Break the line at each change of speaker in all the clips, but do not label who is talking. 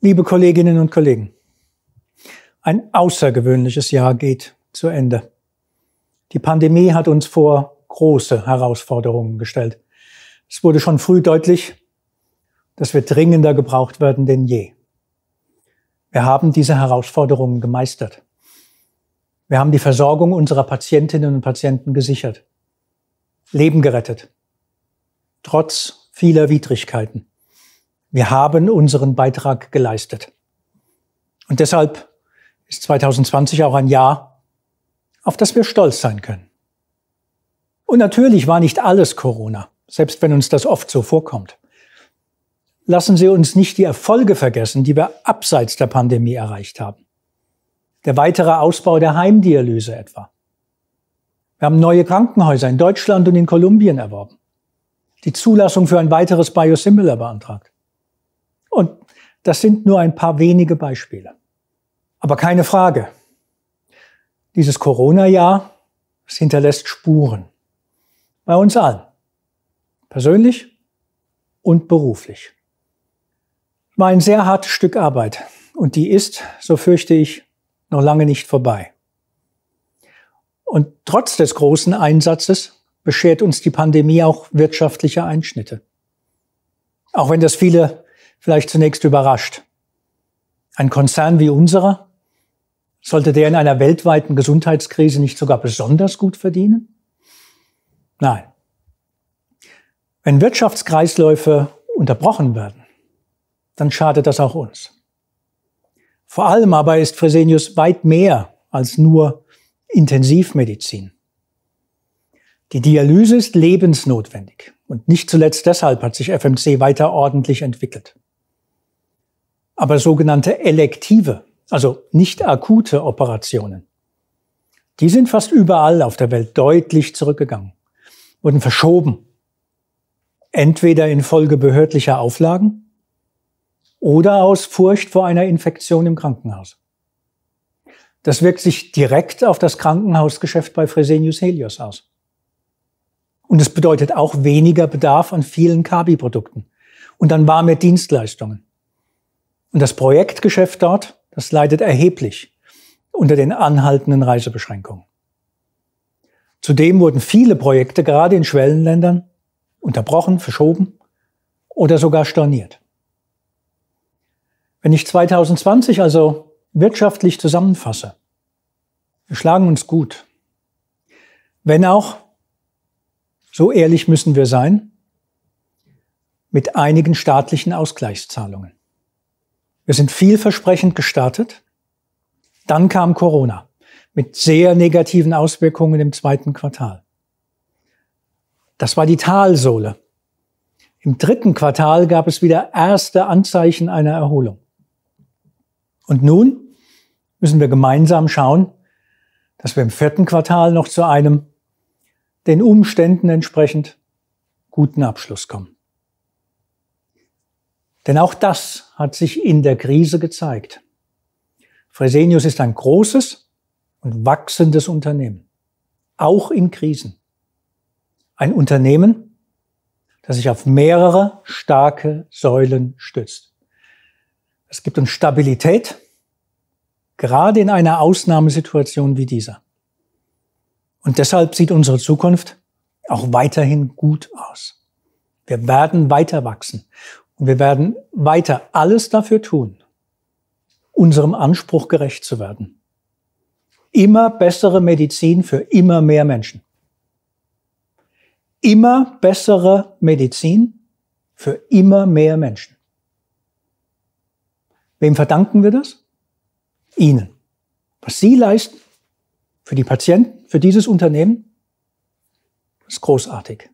Liebe Kolleginnen und Kollegen, ein außergewöhnliches Jahr geht zu Ende. Die Pandemie hat uns vor große Herausforderungen gestellt. Es wurde schon früh deutlich, dass wir dringender gebraucht werden denn je. Wir haben diese Herausforderungen gemeistert. Wir haben die Versorgung unserer Patientinnen und Patienten gesichert, Leben gerettet, trotz vieler Widrigkeiten. Wir haben unseren Beitrag geleistet. Und deshalb ist 2020 auch ein Jahr, auf das wir stolz sein können. Und natürlich war nicht alles Corona, selbst wenn uns das oft so vorkommt. Lassen Sie uns nicht die Erfolge vergessen, die wir abseits der Pandemie erreicht haben. Der weitere Ausbau der Heimdialyse etwa. Wir haben neue Krankenhäuser in Deutschland und in Kolumbien erworben. Die Zulassung für ein weiteres Biosimilar beantragt. Und das sind nur ein paar wenige Beispiele. Aber keine Frage, dieses Corona-Jahr, hinterlässt Spuren. Bei uns allen. Persönlich und beruflich. War ein sehr hartes Stück Arbeit und die ist, so fürchte ich, noch lange nicht vorbei. Und trotz des großen Einsatzes beschert uns die Pandemie auch wirtschaftliche Einschnitte. Auch wenn das viele vielleicht zunächst überrascht. Ein Konzern wie unserer, sollte der in einer weltweiten Gesundheitskrise nicht sogar besonders gut verdienen? Nein. Wenn Wirtschaftskreisläufe unterbrochen werden, dann schadet das auch uns. Vor allem aber ist Fresenius weit mehr als nur Intensivmedizin. Die Dialyse ist lebensnotwendig und nicht zuletzt deshalb hat sich FMC weiter ordentlich entwickelt aber sogenannte elektive, also nicht akute Operationen, die sind fast überall auf der Welt deutlich zurückgegangen, wurden verschoben. Entweder infolge behördlicher Auflagen oder aus Furcht vor einer Infektion im Krankenhaus. Das wirkt sich direkt auf das Krankenhausgeschäft bei Fresenius Helios aus. Und es bedeutet auch weniger Bedarf an vielen Kabi-Produkten und an warme Dienstleistungen. Und das Projektgeschäft dort, das leidet erheblich unter den anhaltenden Reisebeschränkungen. Zudem wurden viele Projekte gerade in Schwellenländern unterbrochen, verschoben oder sogar storniert. Wenn ich 2020 also wirtschaftlich zusammenfasse, wir schlagen uns gut. Wenn auch, so ehrlich müssen wir sein, mit einigen staatlichen Ausgleichszahlungen. Wir sind vielversprechend gestartet. Dann kam Corona mit sehr negativen Auswirkungen im zweiten Quartal. Das war die Talsohle. Im dritten Quartal gab es wieder erste Anzeichen einer Erholung. Und nun müssen wir gemeinsam schauen, dass wir im vierten Quartal noch zu einem den Umständen entsprechend guten Abschluss kommen. Denn auch das hat sich in der Krise gezeigt. Fresenius ist ein großes und wachsendes Unternehmen, auch in Krisen. Ein Unternehmen, das sich auf mehrere starke Säulen stützt. Es gibt uns Stabilität, gerade in einer Ausnahmesituation wie dieser. Und deshalb sieht unsere Zukunft auch weiterhin gut aus. Wir werden weiter wachsen. Und wir werden weiter alles dafür tun, unserem Anspruch gerecht zu werden. Immer bessere Medizin für immer mehr Menschen. Immer bessere Medizin für immer mehr Menschen. Wem verdanken wir das? Ihnen. Was Sie leisten für die Patienten, für dieses Unternehmen, ist großartig.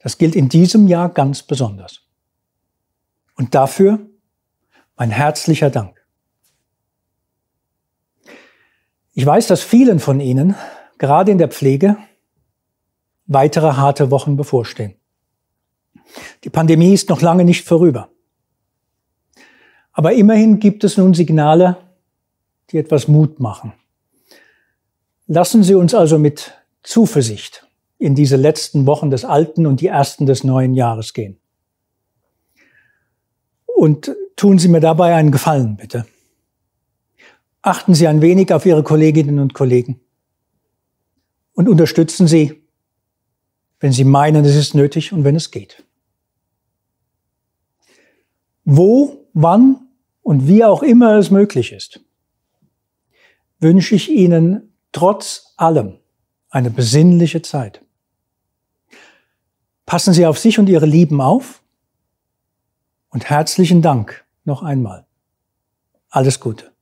Das gilt in diesem Jahr ganz besonders. Und dafür mein herzlicher Dank. Ich weiß, dass vielen von Ihnen, gerade in der Pflege, weitere harte Wochen bevorstehen. Die Pandemie ist noch lange nicht vorüber. Aber immerhin gibt es nun Signale, die etwas Mut machen. Lassen Sie uns also mit Zuversicht in diese letzten Wochen des alten und die ersten des neuen Jahres gehen. Und tun Sie mir dabei einen Gefallen, bitte. Achten Sie ein wenig auf Ihre Kolleginnen und Kollegen und unterstützen Sie, wenn Sie meinen, es ist nötig und wenn es geht. Wo, wann und wie auch immer es möglich ist, wünsche ich Ihnen trotz allem eine besinnliche Zeit. Passen Sie auf sich und Ihre Lieben auf und herzlichen Dank noch einmal. Alles Gute.